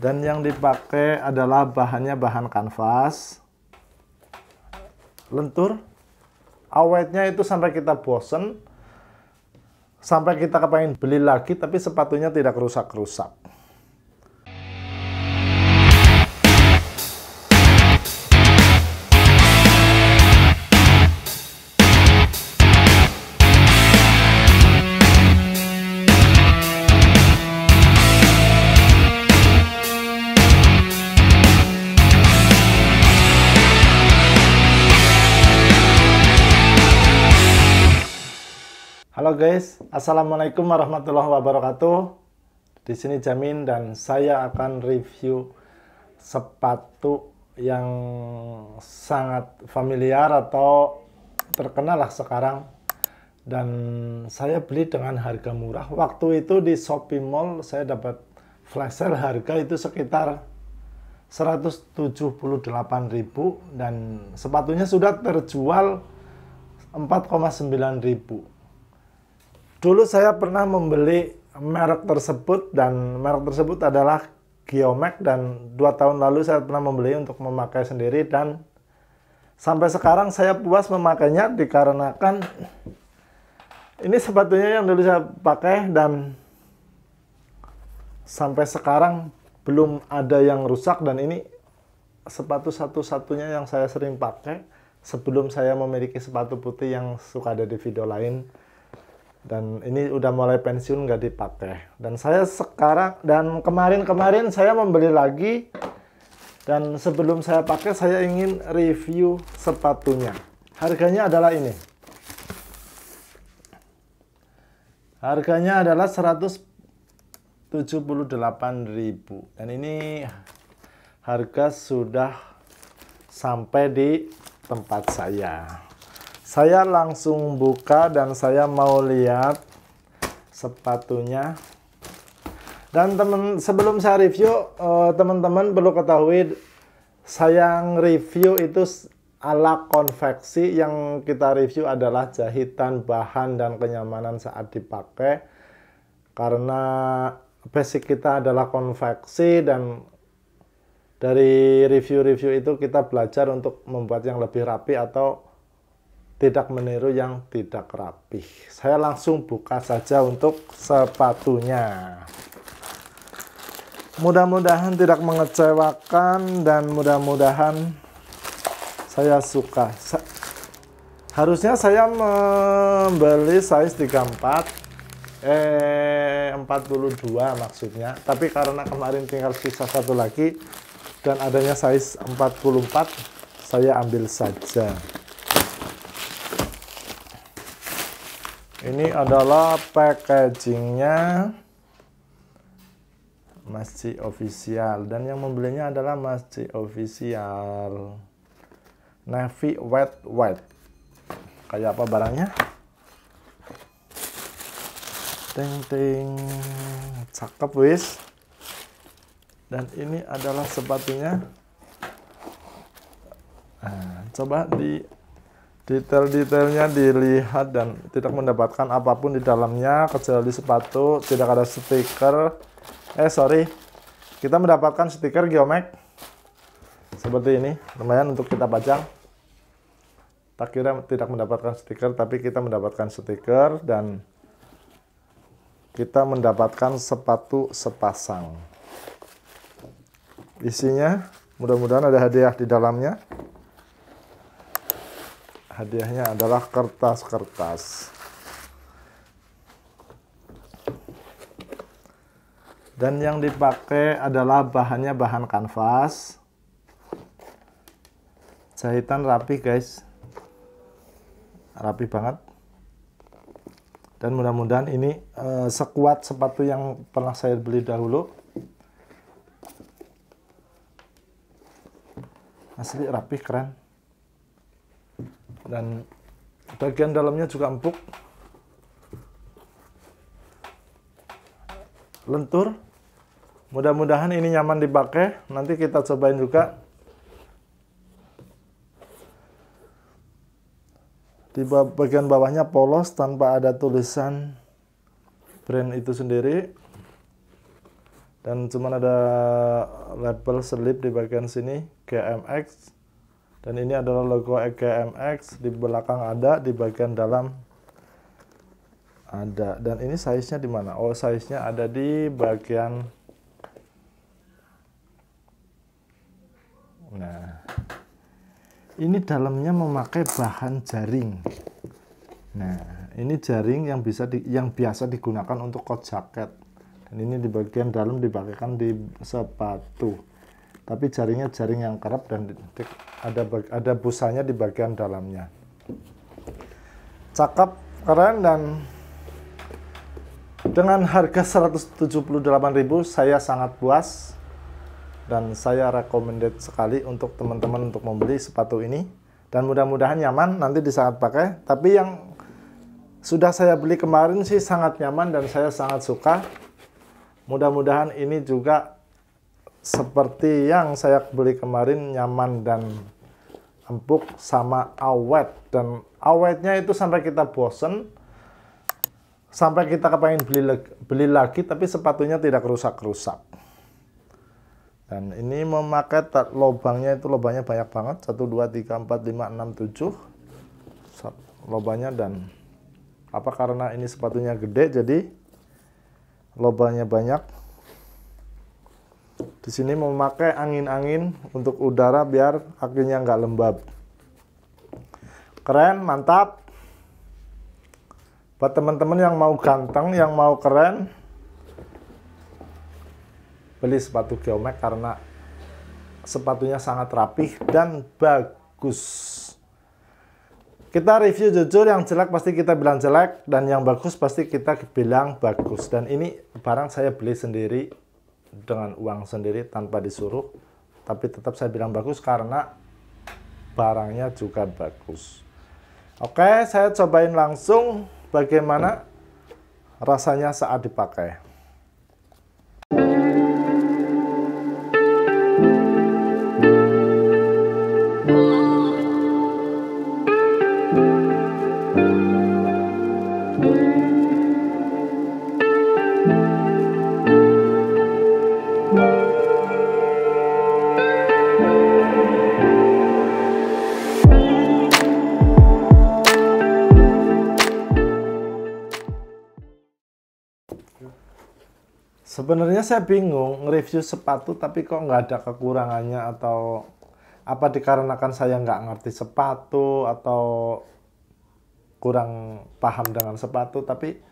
dan yang dipakai adalah bahannya bahan kanvas lentur awetnya itu sampai kita bosen sampai kita kepengen beli lagi tapi sepatunya tidak rusak-rusak Halo guys, Assalamualaikum warahmatullahi wabarakatuh. Di sini Jamin dan saya akan review sepatu yang sangat familiar atau terkenal lah sekarang. Dan saya beli dengan harga murah. Waktu itu di Shopee Mall saya dapat flash sale harga itu sekitar 178.000 dan sepatunya sudah terjual 4,9 ribu Dulu saya pernah membeli merek tersebut dan merek tersebut adalah Geomac dan dua tahun lalu saya pernah membeli untuk memakai sendiri dan sampai sekarang saya puas memakainya dikarenakan ini sepatunya yang dulu saya pakai dan sampai sekarang belum ada yang rusak dan ini sepatu satu-satunya yang saya sering pakai sebelum saya memiliki sepatu putih yang suka ada di video lain dan ini udah mulai pensiun nggak dipakai dan saya sekarang dan kemarin-kemarin saya membeli lagi dan sebelum saya pakai saya ingin review sepatunya harganya adalah ini harganya adalah 178.000 dan ini harga sudah sampai di tempat saya saya langsung buka dan saya mau lihat sepatunya. Dan teman sebelum saya review, eh, teman-teman perlu ketahui saya review itu ala konveksi yang kita review adalah jahitan, bahan, dan kenyamanan saat dipakai. Karena basic kita adalah konveksi dan dari review-review itu kita belajar untuk membuat yang lebih rapi atau tidak meniru yang tidak rapih. Saya langsung buka saja untuk sepatunya. Mudah-mudahan tidak mengecewakan dan mudah-mudahan saya suka. Sa Harusnya saya membeli size 34 eh 42 maksudnya, tapi karena kemarin tinggal sisa satu lagi dan adanya size 44 saya ambil saja. ini adalah packagingnya masih official dan yang membelinya adalah masih official navy white wet kayak apa barangnya ting ting cakep wis dan ini adalah sepatunya nah, coba di detail-detailnya dilihat dan tidak mendapatkan apapun di dalamnya kecuali sepatu tidak ada stiker eh sorry kita mendapatkan stiker geomek seperti ini lumayan untuk kita pajang tak kira tidak mendapatkan stiker tapi kita mendapatkan stiker dan kita mendapatkan sepatu sepasang isinya mudah-mudahan ada hadiah di dalamnya hadiahnya adalah kertas-kertas dan yang dipakai adalah bahannya bahan kanvas jahitan rapi guys rapi banget dan mudah-mudahan ini uh, sekuat sepatu yang pernah saya beli dahulu asli rapi keren dan bagian dalamnya juga empuk lentur mudah-mudahan ini nyaman dipakai nanti kita cobain juga di bagian bawahnya polos tanpa ada tulisan brand itu sendiri dan cuma ada label selip di bagian sini GMX dan ini adalah logo EGMX di belakang ada di bagian dalam ada dan ini size nya di mana oh size nya ada di bagian nah ini dalamnya memakai bahan jaring nah ini jaring yang bisa di, yang biasa digunakan untuk coat jaket dan ini di bagian dalam dipakaikan di sepatu tapi jaringnya jaring yang kerap dan ada ada busanya di bagian dalamnya. Cakap keren dan dengan harga 178.000 saya sangat puas dan saya recommended sekali untuk teman-teman untuk membeli sepatu ini dan mudah-mudahan nyaman nanti di saat pakai. Tapi yang sudah saya beli kemarin sih sangat nyaman dan saya sangat suka. Mudah-mudahan ini juga seperti yang saya beli kemarin nyaman dan empuk sama awet dan awetnya itu sampai kita bosen sampai kita kepengen beli beli lagi tapi sepatunya tidak rusak-rusak dan ini memakai lubangnya itu lubangnya banyak banget 1 2 3 4 5 6 7 lubangnya dan apa karena ini sepatunya gede jadi lubangnya banyak di sini memakai angin-angin untuk udara biar akhirnya nggak lembab. Keren, mantap. Buat teman-teman yang mau ganteng, yang mau keren, beli sepatu geomek karena sepatunya sangat rapih dan bagus. Kita review jujur, yang jelek pasti kita bilang jelek, dan yang bagus pasti kita bilang bagus. Dan ini barang saya beli sendiri, dengan uang sendiri tanpa disuruh tapi tetap saya bilang bagus karena barangnya juga bagus oke saya cobain langsung bagaimana rasanya saat dipakai Sebenarnya saya bingung nge-review sepatu tapi kok nggak ada kekurangannya atau apa dikarenakan saya nggak ngerti sepatu atau kurang paham dengan sepatu tapi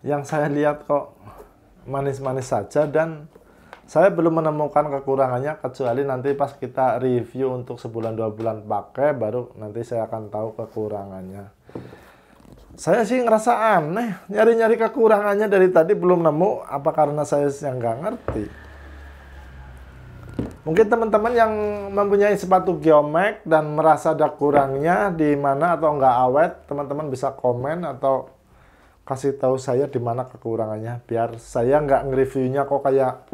yang saya lihat kok manis-manis saja dan saya belum menemukan kekurangannya kecuali nanti pas kita review untuk sebulan dua bulan pakai baru nanti saya akan tahu kekurangannya saya sih ngerasa aneh nyari-nyari kekurangannya dari tadi belum nemu apa karena saya yang nggak ngerti mungkin teman-teman yang mempunyai sepatu geomek dan merasa ada kurangnya di mana atau nggak awet teman-teman bisa komen atau kasih tahu saya di mana kekurangannya biar saya nggak nge-reviewnya kok kayak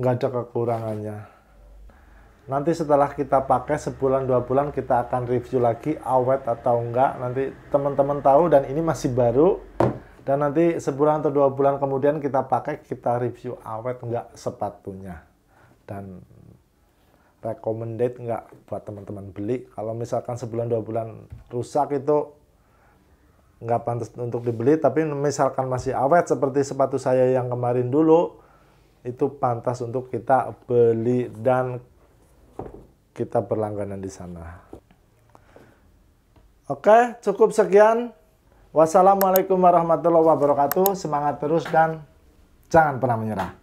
nggak ada kekurangannya nanti setelah kita pakai sebulan dua bulan kita akan review lagi awet atau enggak nanti teman-teman tahu dan ini masih baru dan nanti sebulan atau dua bulan kemudian kita pakai kita review awet enggak sepatunya dan recommended enggak buat teman-teman beli kalau misalkan sebulan dua bulan rusak itu enggak pantas untuk dibeli tapi misalkan masih awet seperti sepatu saya yang kemarin dulu itu pantas untuk kita beli dan kita berlangganan di sana. Oke, cukup sekian. Wassalamualaikum warahmatullahi wabarakatuh. Semangat terus dan jangan pernah menyerah.